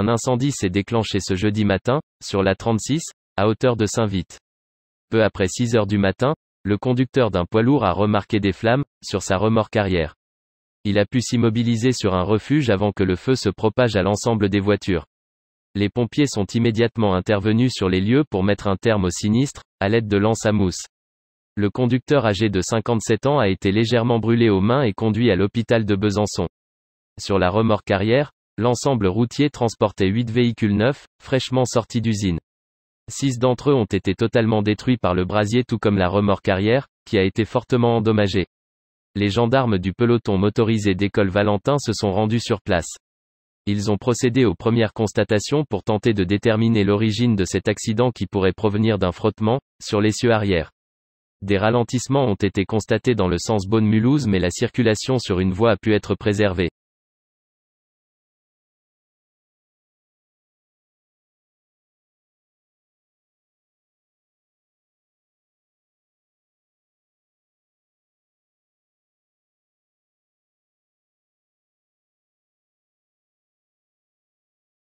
Un incendie s'est déclenché ce jeudi matin, sur la 36, à hauteur de Saint-Vite. Peu après 6 heures du matin, le conducteur d'un poids lourd a remarqué des flammes, sur sa remorque arrière. Il a pu s'immobiliser sur un refuge avant que le feu se propage à l'ensemble des voitures. Les pompiers sont immédiatement intervenus sur les lieux pour mettre un terme au sinistre, à l'aide de lances à mousse. Le conducteur âgé de 57 ans a été légèrement brûlé aux mains et conduit à l'hôpital de Besançon. Sur la remorque arrière, L'ensemble routier transportait 8 véhicules neufs, fraîchement sortis d'usine. Six d'entre eux ont été totalement détruits par le brasier tout comme la remorque arrière, qui a été fortement endommagée. Les gendarmes du peloton motorisé d'école Valentin se sont rendus sur place. Ils ont procédé aux premières constatations pour tenter de déterminer l'origine de cet accident qui pourrait provenir d'un frottement, sur l'essieu arrière. Des ralentissements ont été constatés dans le sens bonne mulhouse mais la circulation sur une voie a pu être préservée.